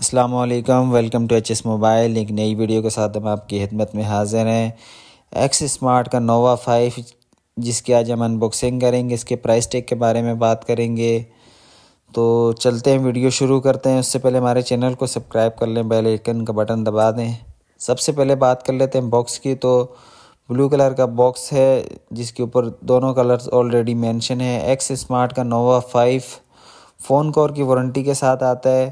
Aslam welcome to H S mobile एक नई video के साथ हम आपकी खिदमत में हाजिर हैं एक्स स्मार्ट का नोवा फाइव जिसकी आज हम अनबॉक्सिंग करेंगे इसके प्राइस टैग के बारे में बात करेंगे तो चलते हैं वीडियो शुरू करते हैं उससे पहले हमारे चैनल को सब्सक्राइब कर लें बेल आइकन का बटन दबा दें सबसे पहले बात कर लेते हैं बॉक्स की तो ब्लू कलर का बॉक्स है जिसके ऊपर दोनों कलर्स ऑलरेडी मेंशन है एक्स स्मार्ट का नोवा फाइव फ़ोन कोर की वारंटी के साथ आता है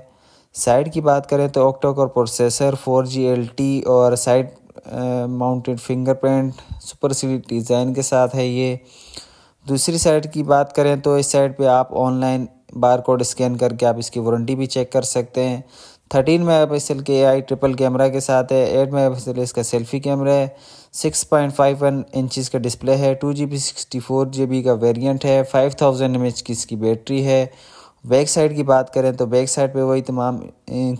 साइड की बात करें तो octa core processor four G L T और साइड माउंटेड फिंगरप्रिंट सुपर सीड डिज़ाइन के साथ है ये दूसरी साइड की बात करें तो इस साइड पे आप ऑनलाइन बार कोड स्कैन करके आप इसकी वारंटी भी चेक कर सकते हैं थर्टीन मेगा पिक्सल के आई ट्रिपल कैमरा के साथ है एट मेगा पिक्सल इसका सेल्फी कैमरा है six point five one inches का डिस्प्ले है two G B sixty four G B का वेरियंट है फाइव थाउजेंड एम एच की इसकी बैटरी है बैक साइड की बात करें तो बैक साइड पे वही तमाम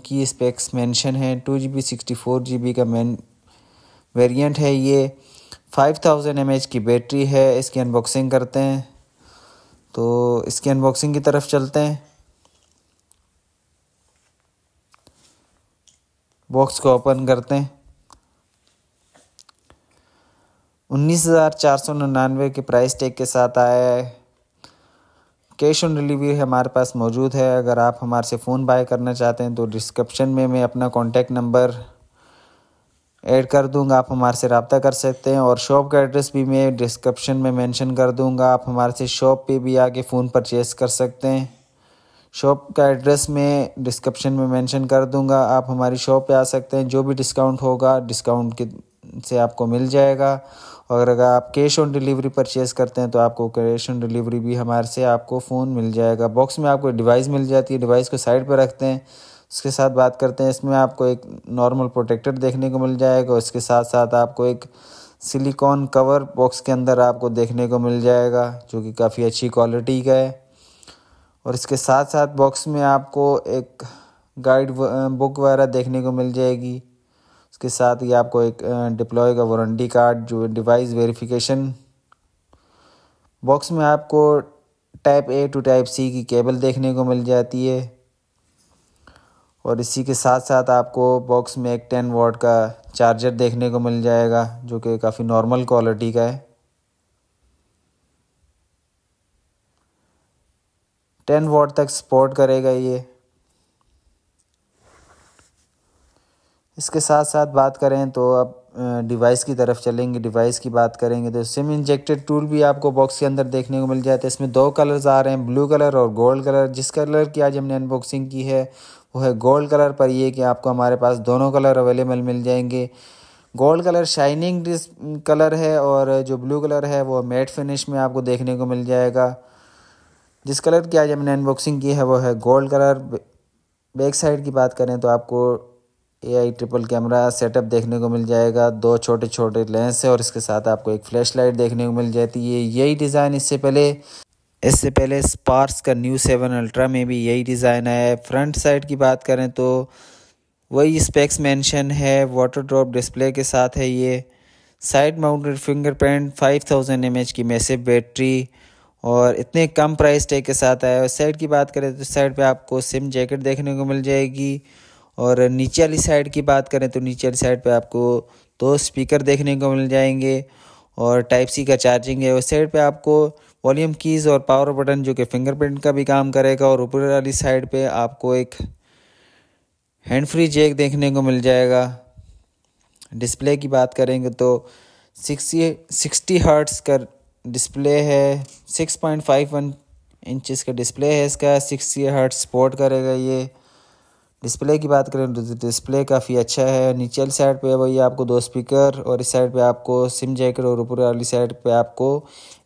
की स्पेक्स मेंशन हैं two G B sixty four G B का मेन वेरिएंट है ये फाइव थाउजेंड एम एच की बैटरी है इसकी अनबॉक्सिंग करते हैं तो इसकी अनबॉक्सिंग की तरफ चलते हैं बॉक्स को ओपन करते हैं उन्नीस हज़ार चार सौ निन्यानवे के प्राइस टैग के साथ आया है कैश ऑन डिलीवरी हमारे पास मौजूद है अगर आप हमारे से फ़ोन बाय करना चाहते हैं तो डिस्क्रिप्शन में मैं अपना कॉन्टैक्ट नंबर ऐड कर दूंगा आप हमारे से रबता कर सकते हैं और शॉप का एड्रेस भी मैं डिस्क्रिप्शन में मेंशन कर दूंगा आप हमारे से शॉप पे भी आके फ़ोन परचेस कर सकते हैं शॉप का एड्रेस मैं डिस्क्रिप्शन में मेंशन कर दूंगा आप हमारी शॉप पे आ सकते हैं जो भी डिस्काउंट होगा डिस्काउंट के से आपको मिल जाएगा और अगर आप कैश ऑन डिलीवरी परचेस करते हैं तो आपको कैश ऑन डिलीवरी भी हमारे से आपको फ़ोन मिल जाएगा बॉक्स में आपको डिवाइस मिल जाती है डिवाइस को साइड पर रखते हैं उसके साथ बात करते हैं इसमें आपको एक नॉर्मल प्रोटेक्टर देखने को मिल जाएगा उसके साथ साथ आपको एक सिलिकॉन कवर बॉक्स के अंदर आपको देखने को मिल जाएगा जो कि काफ़ी अच्छी क्वालिटी का है और इसके साथ साथ बॉक्स में आपको एक गाइड बुक वगैरह देखने को मिल जाएगी इसके साथ ही आपको एक डिप्लॉय का वारंटी कार्ड जो डिवाइस वेरिफिकेशन बॉक्स में आपको type A to type C की केबल देखने को मिल जाती है और इसी के साथ साथ आपको बॉक्स में एक टेन वॉट का चार्जर देखने को मिल जाएगा जो कि काफ़ी नॉर्मल क्वालिटी का है टेन वॉट तक सपोर्ट करेगा ये इसके साथ साथ बात करें तो अब डिवाइस की तरफ चलेंगे डिवाइस की बात करेंगे तो सिम इंजेक्टेड टूल भी आपको बॉक्स के अंदर देखने को मिल जाता है इसमें दो कलर्स आ रहे हैं ब्लू कलर और गोल्ड कलर जिस कलर की आज हमने अनबॉक्सिंग की है वो है गोल्ड कलर पर ये कि आपको हमारे पास दोनों कलर अवेलेबल मिल जाएंगे गोल्ड कलर शाइनिंग कलर है और जो ब्लू कलर है वो मेट फिनिश में आपको देखने को मिल जाएगा जिस कलर की आज हमने अनबॉक्सिंग की है वो है गोल्ड कलर बैक साइड की बात करें तो आपको A I triple camera setup देखने को मिल जाएगा दो छोटे छोटे लेंस है और इसके साथ आपको एक फ्लैश लाइट देखने को मिल जाती है यही डिज़ाइन इससे पहले इससे पहले स्पार्स का न्यू सेवन अल्ट्रा में भी यही डिज़ाइन है फ्रंट साइड की बात करें तो वही स्पेक्स मेंशन है वाटर ड्रॉप डिस्प्ले के साथ है ये साइड माउंटेड फिंगरप्रिंट 5000 थाउजेंड की मैसिव बैटरी और इतने कम प्राइस टैग के साथ आया और साइड की बात करें तो साइड पे आपको सिम जैकेट देखने को मिल जाएगी और नीचे वाली साइड की बात करें तो नीचे वाली साइड पे आपको दो स्पीकर देखने को मिल जाएंगे और टाइप सी का चार्जिंग है उस साइड पे आपको वॉल्यूम कीज़ और पावर बटन जो कि फिंगरप्रिंट का भी काम करेगा और ऊपर वाली साइड पे आपको एक हैंड फ्री जैक देखने को मिल जाएगा डिस्प्ले की बात करेंगे तो सिक्सटी सिक्सटी हर्ट्स का डिस्प्ले है six point five one inches का डिस्प्ले है इसका सिक्सटी हर्ट्स सपोर्ट करेगा ये डिस्प्ले की बात करें तो डिस्प्ले काफ़ी अच्छा है नीचे वाली साइड पे वही आपको दो स्पीकर और इस साइड पे आपको सिम जैकेट और ऊपर वाली साइड पे आपको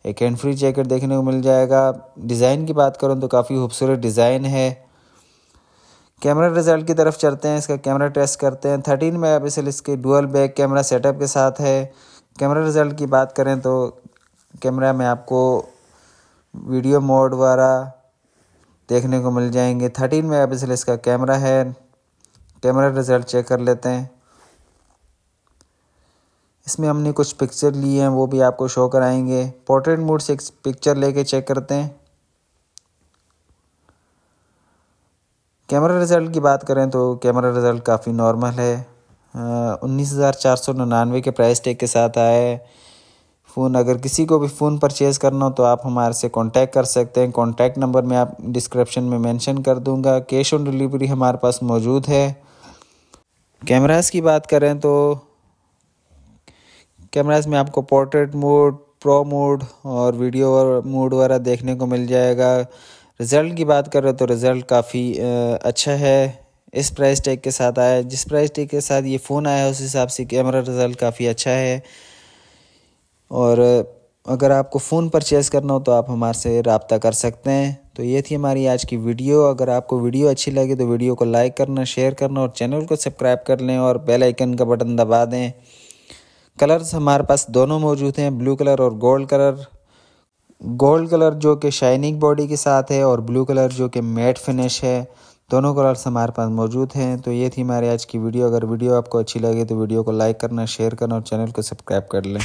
एक हैंड फ्री जैकेट देखने को मिल जाएगा डिज़ाइन की बात करूँ तो काफ़ी खूबसूरत डिज़ाइन है कैमरा रिजल्ट की तरफ चलते हैं इसका कैमरा टेस्ट करते हैं थर्टीन मेगा पिक्सल इसके डुअल बैक कैमरा सेटअप के साथ है कैमरा रिजल्ट की बात करें तो कैमरा में आपको वीडियो मोड वाला देखने को मिल जाएंगे थर्टीन मेगापिक्सल इसका कैमरा है कैमरा रिज़ल्ट चेक कर लेते हैं इसमें हमने कुछ पिक्चर लिए हैं वो भी आपको शो कराएंगे पोर्ट्रेट मोड से पिक्चर लेके चेक करते हैं कैमरा रिज़ल्ट की बात करें तो कैमरा रिज़ल्ट काफ़ी नॉर्मल है उन्नीस हज़ार चार सौ निन्यानवे के प्राइस टैग के साथ आया है फ़ोन अगर किसी को भी फ़ोन परचेज़ करना हो तो आप हमारे से कांटेक्ट कर सकते हैं कांटेक्ट नंबर मैं आप डिस्क्रिप्शन में मेंशन कर दूंगा कैश ऑन डिलीवरी हमारे पास मौजूद है कैमरास की बात करें तो कैमरास में आपको पोर्ट्रेट मोड प्रो मोड और वीडियो मोड वगैरह देखने को मिल जाएगा रिज़ल्ट की बात करें तो रिज़ल्ट काफ़ी अच्छा है इस प्राइस टैग के साथ आया जिस प्राइस टैग के साथ ये फ़ोन आया उस हिसाब से कैमरा रिज़ल्ट काफ़ी अच्छा है और अगर आपको फ़ोन परचेस करना हो तो आप हमारे से रबता कर सकते हैं तो ये थी हमारी आज की वीडियो अगर आपको वीडियो अच्छी लगे तो वीडियो को लाइक करना शेयर करना और चैनल को सब्सक्राइब कर लें और बेल आइकन का बटन दबा दें कलर्स हमारे पास दोनों मौजूद हैं ब्लू कलर और गोल्ड कलर गोल्ड कलर जो कि शाइनिंग बॉडी के साथ है और ब्लू कलर जो कि मेट फिनिश है दोनों कलर्स हमारे पास मौजूद हैं तो ये थी हमारी आज की वीडियो अगर वीडियो आपको अच्छी लगे तो वीडियो को लाइक करना शेयर करना और चैनल को सब्सक्राइब कर लें